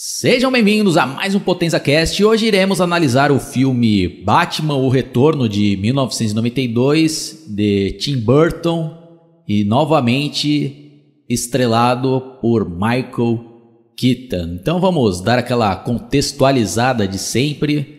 Sejam bem-vindos a mais um Potenza Cast. Hoje iremos analisar o filme Batman: O Retorno de 1992 de Tim Burton e novamente estrelado por Michael Keaton. Então vamos dar aquela contextualizada de sempre.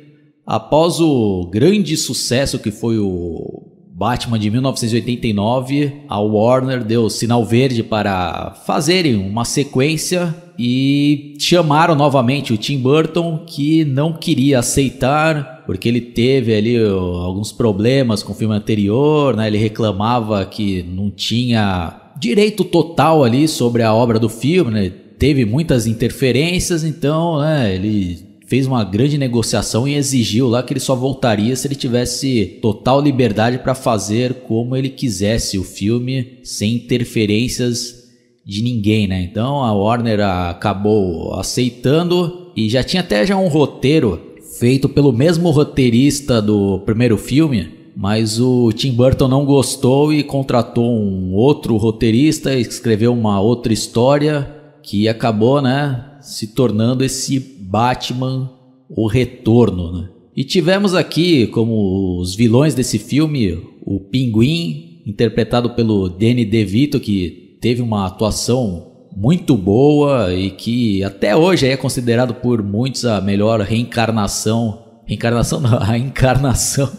Após o grande sucesso que foi o Batman de 1989, a Warner deu sinal verde para fazerem uma sequência e chamaram novamente o Tim Burton, que não queria aceitar, porque ele teve ali alguns problemas com o filme anterior, né? Ele reclamava que não tinha direito total ali sobre a obra do filme, né? Teve muitas interferências, então né, ele fez uma grande negociação e exigiu lá que ele só voltaria se ele tivesse total liberdade para fazer como ele quisesse o filme, sem interferências de ninguém, né? Então a Warner acabou aceitando e já tinha até já um roteiro feito pelo mesmo roteirista do primeiro filme, mas o Tim Burton não gostou e contratou um outro roteirista, escreveu uma outra história que acabou, né, se tornando esse Batman O Retorno. Né? E tivemos aqui como os vilões desse filme o Pinguim, interpretado pelo Danny DeVito, que teve uma atuação muito boa e que até hoje é considerado por muitos a melhor reencarnação, reencarnação não, a encarnação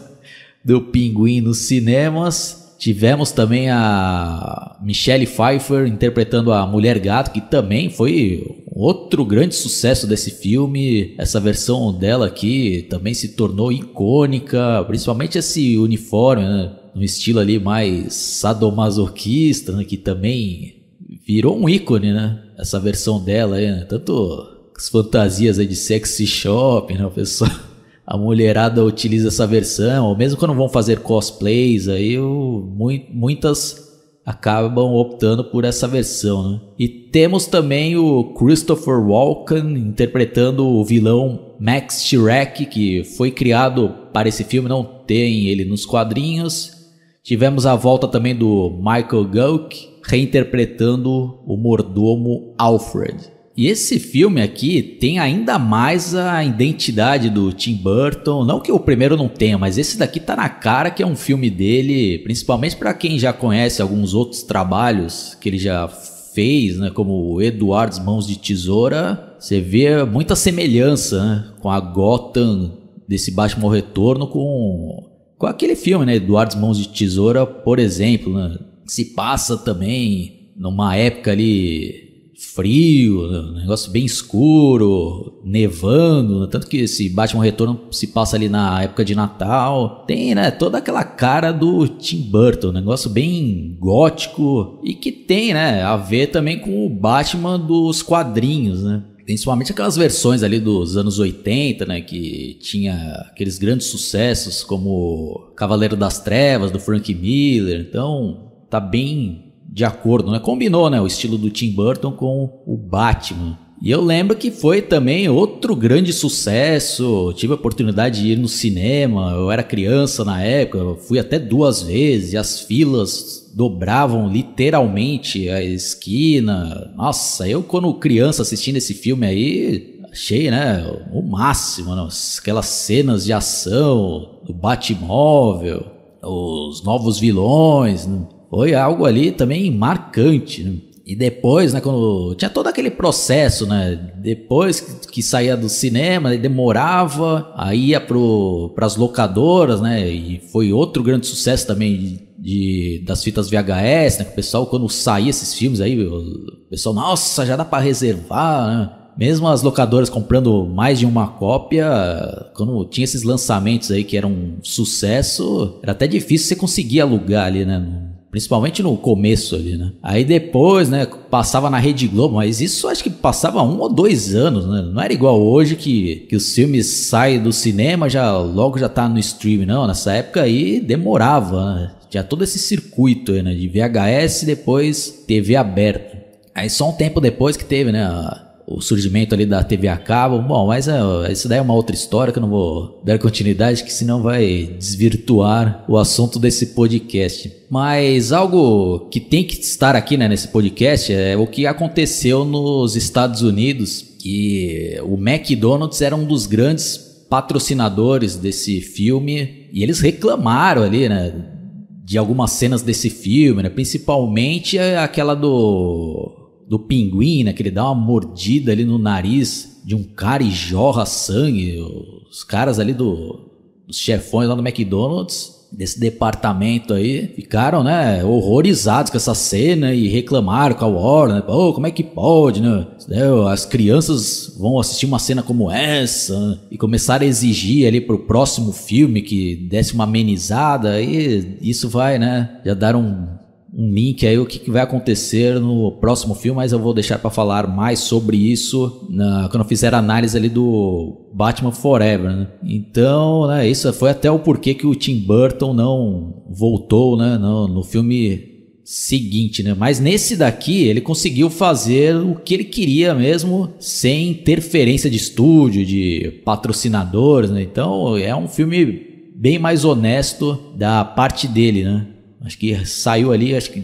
do Pinguim nos cinemas. Tivemos também a Michelle Pfeiffer interpretando a Mulher Gato, que também foi outro grande sucesso desse filme. Essa versão dela aqui também se tornou icônica, principalmente esse uniforme, né? um estilo ali mais sadomasoquista, né? que também virou um ícone, né? Essa versão dela, né? tanto as fantasias aí de sexy shop, né, pessoal a mulherada utiliza essa versão, ou mesmo quando vão fazer cosplays, aí eu, muitas acabam optando por essa versão. Né? E temos também o Christopher Walken interpretando o vilão Max Shrek, que foi criado para esse filme, não tem ele nos quadrinhos. Tivemos a volta também do Michael Gouck reinterpretando o mordomo Alfred. E esse filme aqui tem ainda mais a identidade do Tim Burton. Não que o primeiro não tenha, mas esse daqui tá na cara que é um filme dele, principalmente para quem já conhece alguns outros trabalhos que ele já fez, né, como Eduardo's Mãos de Tesoura. Você vê muita semelhança né, com a Gotham desse Batman Retorno com, com aquele filme, né, Eduardo's Mãos de Tesoura, por exemplo, né, se passa também numa época ali frio, um negócio bem escuro, nevando, tanto que esse Batman Retorno se passa ali na época de Natal. Tem, né, toda aquela cara do Tim Burton, um negócio bem gótico e que tem, né, a ver também com o Batman dos quadrinhos, né? Principalmente aquelas versões ali dos anos 80, né, que tinha aqueles grandes sucessos como Cavaleiro das Trevas do Frank Miller. Então, tá bem de acordo, né? Combinou, né, o estilo do Tim Burton com o Batman. E eu lembro que foi também outro grande sucesso. Tive a oportunidade de ir no cinema, eu era criança na época, fui até duas vezes e as filas dobravam literalmente a esquina. Nossa, eu quando criança assistindo esse filme aí, achei, né, o máximo, né? aquelas cenas de ação, o Batmóvel, os novos vilões, né? foi algo ali também marcante. Né? E depois, né, quando tinha todo aquele processo, né? Depois que, saía do cinema, demorava, aí ia para as locadoras, né? E foi outro grande sucesso também de, de, das fitas VHS, né? O pessoal, quando saía esses filmes aí, o pessoal, nossa, já dá para reservar, né? Mesmo as locadoras comprando mais de uma cópia, quando tinha esses lançamentos aí que eram um sucesso, era até difícil você conseguir alugar ali, né? Principalmente no começo ali, né? Aí depois, né, passava na Rede Globo, mas isso acho que passava um ou dois anos, né? Não era igual hoje que, que os filmes saem do cinema, já logo já tá no stream, não. Nessa época aí demorava, né? Tinha todo esse circuito aí, né? De VHS depois TV aberta. Aí só um tempo depois que teve, né? A o surgimento ali da TV a cabo. Bom, mas é, isso daí é uma outra história que eu não vou dar continuidade, que senão vai desvirtuar o assunto desse podcast. Mas algo que tem que estar aqui né, nesse podcast é o que aconteceu nos Estados Unidos, que o McDonald's era um dos grandes patrocinadores desse filme e eles reclamaram ali, né? De algumas cenas desse filme, né? Principalmente aquela do do pinguim, né? Que ele dá uma mordida ali no nariz de um cara e jorra sangue. Os caras ali do. Os chefões lá do McDonald's, desse departamento aí, ficaram, né, horrorizados com essa cena e reclamaram com a Warner, né? como é que pode, né? As crianças vão assistir uma cena como essa né, e começaram a exigir ali pro próximo filme que desse uma amenizada e isso vai, né, já dar um um link aí o que, vai acontecer no próximo filme, mas eu vou deixar para falar mais sobre isso na, quando eu fizer a análise ali do Batman Forever, né? Então, né, isso foi até o porquê que o Tim Burton não voltou, né, no, no filme seguinte, né? Mas nesse daqui ele conseguiu fazer o que ele queria mesmo, sem interferência de estúdio, de patrocinadores, né? Então, é um filme bem mais honesto da parte dele, né? Acho que saiu ali, acho que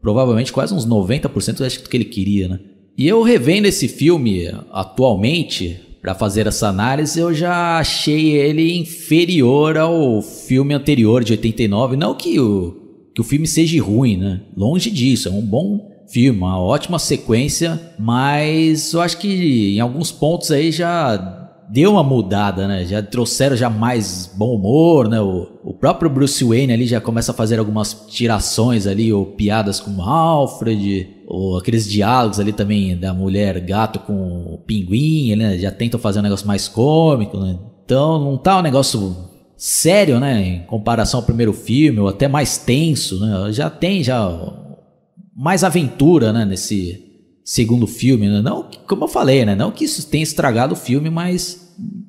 provavelmente quase uns 90% do que ele queria, né? E eu revendo esse filme atualmente para fazer essa análise, eu já achei ele inferior ao filme anterior de 89, não que o que o filme seja ruim, né? Longe disso, é um bom filme, uma ótima sequência, mas eu acho que em alguns pontos aí já deu uma mudada, né? Já trouxeram já mais bom humor, né? O, o próprio Bruce Wayne ali já começa a fazer algumas tirações ali, ou piadas com Alfred, ou aqueles diálogos ali também da mulher gato com o pinguim, né? Já tentam fazer um negócio mais cômico, né? Então não tá um negócio sério, né? Em comparação ao primeiro filme, ou até mais tenso, né? Já tem já mais aventura, né? Nesse segundo filme, né? não como eu falei, né? Não que isso tenha estragado o filme, mas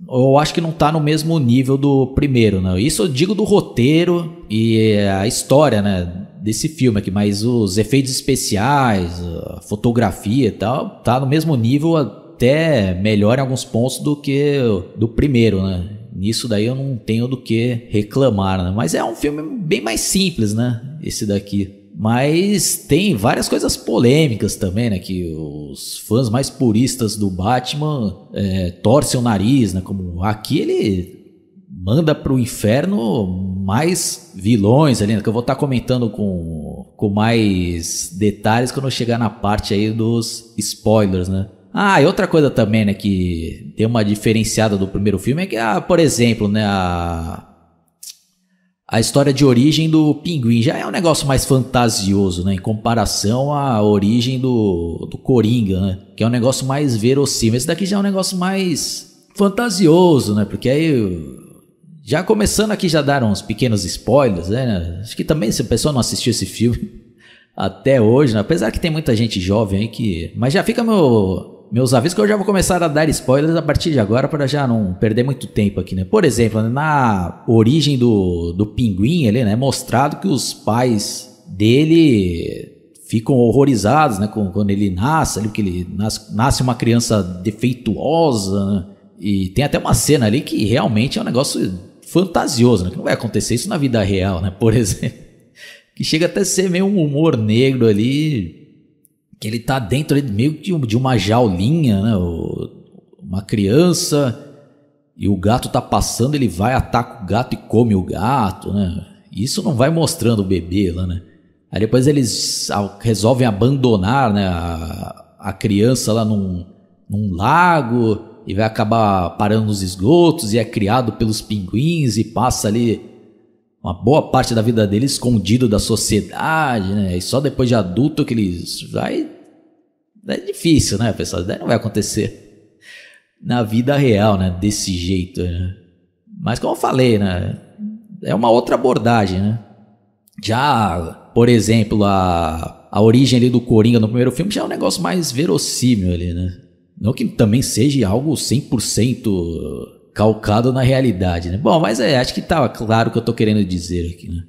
eu acho que não está no mesmo nível do primeiro, né? Isso eu digo do roteiro e eh, a história, né? Desse filme aqui, mas os efeitos especiais, a fotografia e tal, tá no mesmo nível, até melhor em alguns pontos do que do primeiro, né? Nisso daí eu não tenho do que reclamar, né? Mas é um filme bem mais simples, né? Esse daqui. Mas tem várias coisas polêmicas também, né? Que os fãs mais puristas do Batman é, torcem o nariz, né? Como aqui ele manda pro inferno mais vilões ali, né? Que eu vou estar tá comentando com, com mais detalhes quando eu chegar na parte aí dos spoilers, né? Ah, e outra coisa também, né, que tem uma diferenciada do primeiro filme é que, ah, por exemplo, né, a a história de origem do pinguim já é um negócio mais fantasioso, né? Em comparação à origem do, do Coringa, né? Que é um negócio mais verossímil. Esse daqui já é um negócio mais fantasioso, né? Porque aí. Já começando aqui, já deram uns pequenos spoilers, né? né acho que também, se a pessoa não assistiu esse filme até hoje, né? apesar que tem muita gente jovem aí que. Mas já fica meu meus avisos que eu já vou começar a dar spoilers a partir de agora para já não perder muito tempo aqui, né? Por exemplo, né, na origem do, do pinguim, ali, né, é mostrado que os pais dele ficam horrorizados, né, com, quando ele nasce, ali, porque ele nasce, nasce uma criança defeituosa, né? E tem até uma cena ali que realmente é um negócio fantasioso, né? Que não vai acontecer isso na vida real, né? Por exemplo, que chega até a ser meio um humor negro ali, ele tá dentro ali, meio que de uma jaulinha, né? Uma criança e o gato tá passando, ele vai, ataca o gato e come o gato, né? Isso não vai mostrando o bebê lá, né? Aí depois eles resolvem abandonar né, a, a criança lá num, num lago e vai acabar parando nos esgotos e é criado pelos pinguins e passa ali uma boa parte da vida dele escondido da sociedade, né? E só depois de adulto que eles. vai, É difícil, né, pessoal? Daí não vai acontecer na vida real, né? Desse jeito, né? Mas como eu falei, né? É uma outra abordagem, né? Já, por exemplo, a, a origem ali do Coringa no primeiro filme já é um negócio mais verossímil ali, né? Não que também seja algo 100% calcado na realidade, né? Bom, mas é, acho que estava tá claro o que eu estou querendo dizer aqui, né?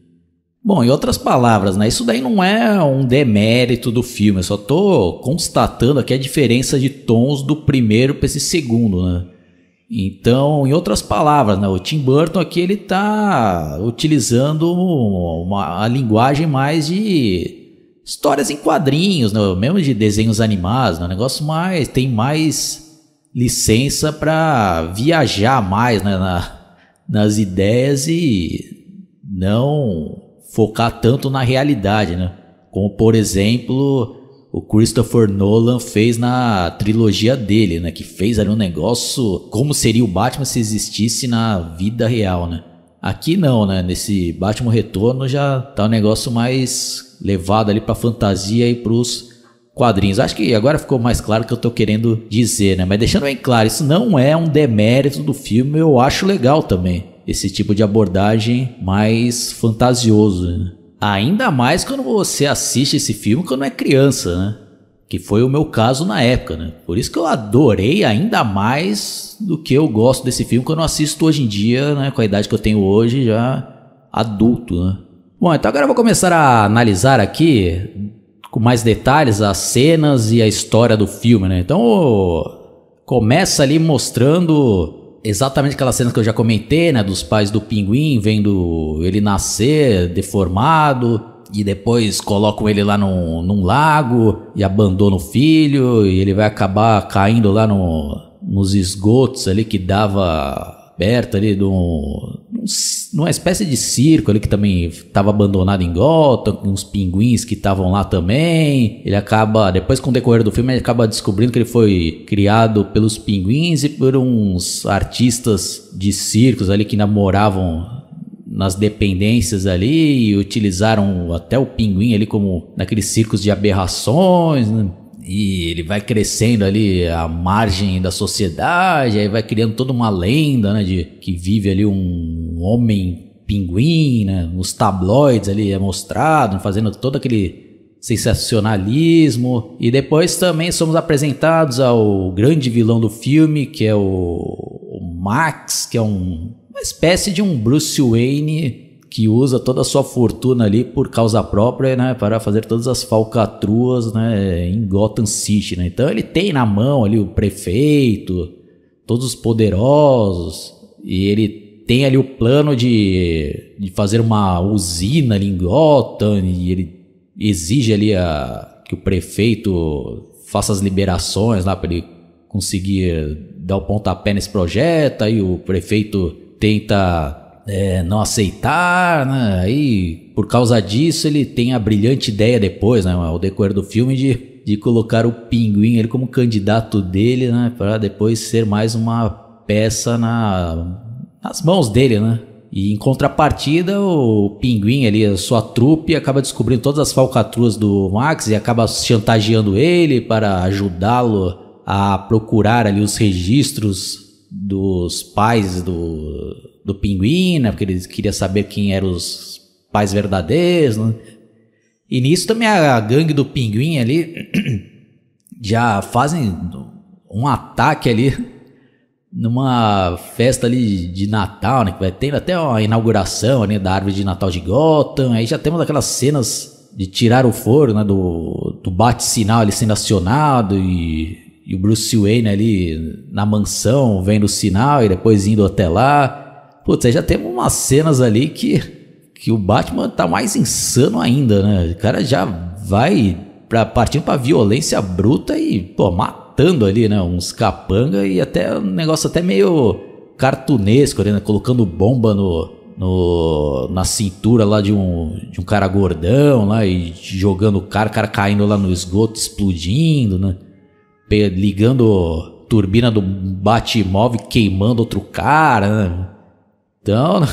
Bom, em outras palavras, né? Isso daí não é um demérito do filme, eu só estou constatando aqui a diferença de tons do primeiro para esse segundo, né? Então, em outras palavras, né, o Tim Burton aqui ele está utilizando uma, linguagem mais de histórias em quadrinhos, né, mesmo de desenhos animados, né, um negócio mais tem mais licença para viajar mais né, na, nas ideias e não focar tanto na realidade, né? Como por exemplo o Christopher Nolan fez na trilogia dele, né? Que fez ali um negócio como seria o Batman se existisse na vida real, né? Aqui não, né? Nesse Batman Retorno já tá um negócio mais levado ali para fantasia e para os quadrinhos. Acho que agora ficou mais claro o que eu estou querendo dizer, né? Mas deixando bem claro, isso não é um demérito do filme, eu acho legal também. Esse tipo de abordagem mais fantasioso. Né? Ainda mais quando você assiste esse filme quando é criança, né? Que foi o meu caso na época, né? Por isso que eu adorei ainda mais do que eu gosto desse filme quando eu assisto hoje em dia, né? Com a idade que eu tenho hoje, já adulto, né? Bom, então agora eu vou começar a analisar aqui com mais detalhes as cenas e a história do filme, né? Então começa ali mostrando exatamente aquelas cenas que eu já comentei, né? Dos pais do pinguim vendo ele nascer deformado e depois colocam ele lá num, num lago e abandonam o filho e ele vai acabar caindo lá no, nos esgotos ali que dava perto ali do numa espécie de circo ali que também estava abandonado em Gotham, uns pinguins que estavam lá também. Ele acaba, depois com o decorrer do filme, ele acaba descobrindo que ele foi criado pelos pinguins e por uns artistas de circos ali que namoravam nas dependências ali e utilizaram até o pinguim ali como naqueles circos de aberrações, né? e ele vai crescendo ali à margem da sociedade, aí vai criando toda uma lenda, né, de que vive ali um homem pinguim, né, nos tabloides ali é mostrado, fazendo todo aquele sensacionalismo e depois também somos apresentados ao grande vilão do filme, que é o, Max, que é um, uma espécie de um Bruce Wayne que usa toda a sua fortuna ali por causa própria, né, para fazer todas as falcatruas, né, em Gotham City, né? Então ele tem na mão ali o prefeito, todos os poderosos, e ele tem ali o plano de, de fazer uma usina ali em Gotham, e ele exige ali a, que o prefeito faça as liberações lá para ele conseguir eh, dar o pontapé nesse projeto, aí o prefeito tenta é, não aceitar, né? Aí, por causa disso, ele tem a brilhante ideia depois, né? Ao decorrer do filme, de, de colocar o pinguim ele como candidato dele, né? Para depois ser mais uma peça na, nas mãos dele, né? E em contrapartida, o pinguim ali, a sua trupe, acaba descobrindo todas as falcatruas do Max e acaba chantageando ele para ajudá-lo a procurar ali os registros dos pais do, do pinguim, né? Porque eles queriam saber quem eram os pais verdadeiros, né? E nisso também a gangue do pinguim ali já fazem um ataque ali numa festa ali de Natal, né? Que vai ter até uma inauguração ali da árvore de Natal de Gotham. Aí já temos aquelas cenas de tirar o forno, né? Do, do bate-sinal ali sendo acionado e e o Bruce Wayne ali na mansão, vendo o sinal e depois indo até lá. Putz, aí já temos umas cenas ali que, que o Batman tá mais insano ainda, né? O cara já vai pra, partindo pra violência bruta e, pô, matando ali, né? Uns capanga e até um negócio até meio cartunesco, né? Colocando bomba no, no, na cintura lá de um, de um cara gordão lá e jogando o cara, o cara caindo lá no esgoto, explodindo, né? ligando turbina do Batmóvel, queimando outro cara. Né? Então, não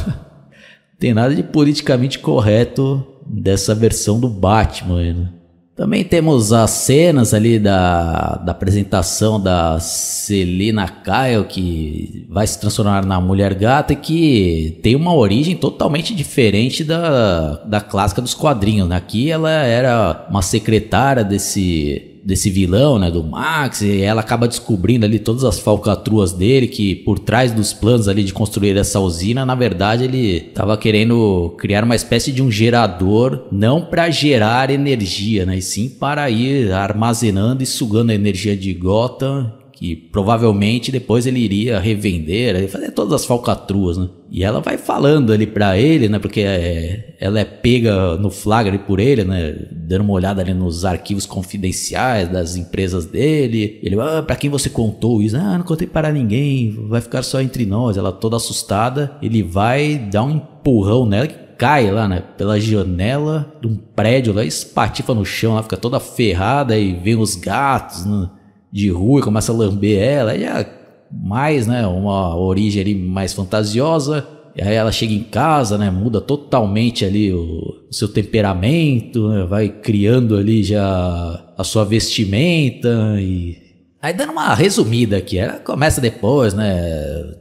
tem nada de politicamente correto dessa versão do Batman. Né? Também temos as cenas ali da, da apresentação da Selina Kyle, que vai se transformar na Mulher Gata, que tem uma origem totalmente diferente da, da clássica dos quadrinhos. Né? Aqui ela era uma secretária desse desse vilão, né, do Max, e ela acaba descobrindo ali todas as falcatruas dele, que por trás dos planos ali de construir essa usina, na verdade ele estava querendo criar uma espécie de um gerador, não para gerar energia, né, e sim para ir armazenando e sugando a energia de Gotham que provavelmente depois ele iria revender, fazer todas as falcatruas, né? E ela vai falando ali para ele, né? Porque é, ela é pega no flagra por ele, né? Dando uma olhada ali nos arquivos confidenciais das empresas dele. Ele, ah, pra quem você contou isso? Ah, não contei para ninguém, vai ficar só entre nós. Ela toda assustada, ele vai dar um empurrão nela que cai lá, né? Pela janela de um prédio lá, espatifa no chão, lá fica toda ferrada e vem os gatos, né? de rua e começa a lamber ela. E é mais, né? Uma origem ali mais fantasiosa. E aí ela chega em casa, né? Muda totalmente ali o, o seu temperamento, né, vai criando ali já a sua vestimenta e Aí dando uma resumida aqui, ela começa depois, né?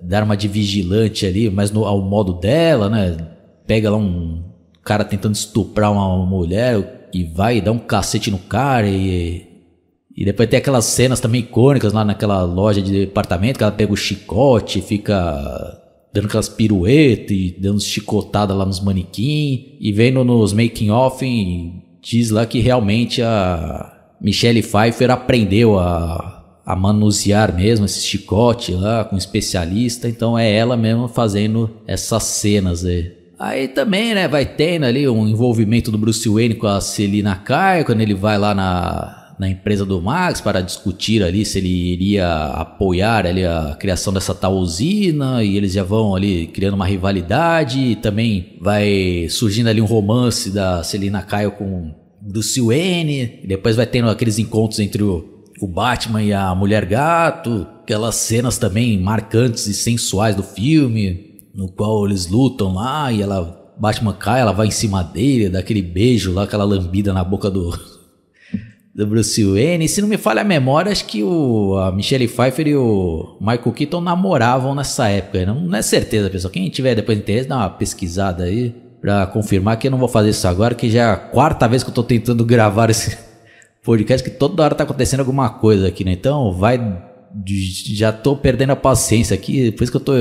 Dar uma de vigilante ali, mas no, ao modo dela, né? Pega lá um cara tentando estuprar uma mulher e vai dar um cacete no cara e e depois tem aquelas cenas também icônicas lá naquela loja de departamento que ela pega o chicote, fica dando aquelas piruetas e dando chicotada lá nos manequim. E vendo nos making off diz lá que realmente a Michelle Pfeiffer aprendeu a, a manusear mesmo esse chicote lá com um especialista. Então é ela mesma fazendo essas cenas aí. Aí também, né, vai tendo ali um envolvimento do Bruce Wayne com a Selina Kyle, quando ele vai lá na na empresa do Max para discutir ali se ele iria apoiar ali a criação dessa tal usina e eles já vão ali criando uma rivalidade e também vai surgindo ali um romance da Celina Caio com do Wayne depois vai tendo aqueles encontros entre o, o Batman e a Mulher Gato, aquelas cenas também marcantes e sensuais do filme, no qual eles lutam lá e ela Batman cai, ela vai em cima dele, dá aquele beijo lá, aquela lambida na boca do, do Bruce Wayne. se não me falha a memória, acho que o a Michelle Pfeiffer e o Michael Keaton namoravam nessa época. Não, não é certeza, pessoal. Quem tiver depois interesse, dá uma pesquisada aí para confirmar que eu não vou fazer isso agora, que já é a quarta vez que eu tô tentando gravar esse podcast que toda hora tá acontecendo alguma coisa aqui, né? Então, vai já tô perdendo a paciência aqui, por isso que eu tô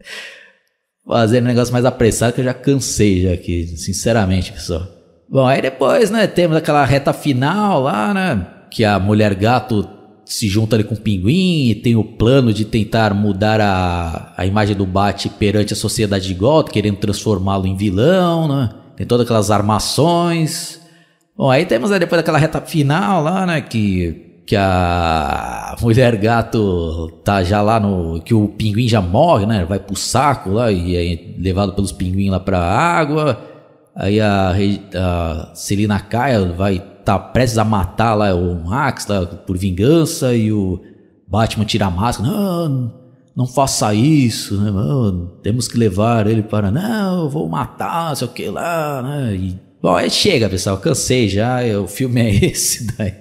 fazendo um negócio mais apressado que eu já cansei já aqui, sinceramente, pessoal. Bom, aí depois, né, temos aquela reta final lá, né, que a mulher gato se junta ali com o pinguim e tem o plano de tentar mudar a, a imagem do Bat perante a sociedade de Gotham, querendo transformá-lo em vilão, né? Tem todas aquelas armações. Bom, aí temos né, depois aquela reta final lá, né, que que a mulher gato tá já lá no que o pinguim já morre, né? Vai pro saco lá e é levado pelos pinguins lá pra água. Aí a, a Celina Caia vai estar tá prestes a matar lá o Max tá, por vingança e o Batman tira a máscara. Não, não faça isso, né, mano? Temos que levar ele para. Não, vou matar, sei o que lá, né? E, bom, aí chega, pessoal, cansei já, é, o filme é esse daí.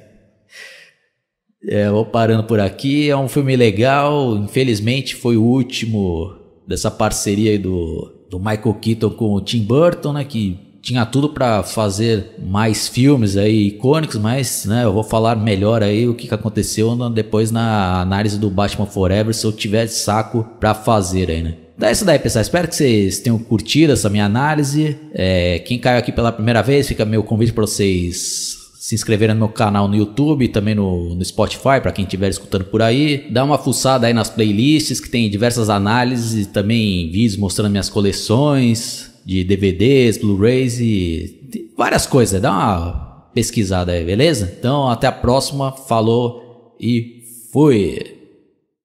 É, vou parando por aqui. É um filme legal. Infelizmente foi o último dessa parceria aí do do Michael Keaton com o Tim Burton, né, que tinha tudo para fazer mais filmes aí icônicos, mas né, eu vou falar melhor aí o que aconteceu depois na análise do Batman Forever, se eu tiver saco para fazer aí, né. Então é isso daí, pessoal. Espero que vocês tenham curtido essa minha análise. É, quem caiu aqui pela primeira vez, fica meu convite para vocês se inscreverem no meu canal no YouTube, também no, no Spotify, para quem estiver escutando por aí. Dá uma fuçada aí nas playlists, que tem diversas análises e também vídeos mostrando minhas coleções de DVDs, Blu-rays e várias coisas. Dá uma pesquisada aí, beleza? Então, até a próxima. Falou e fui!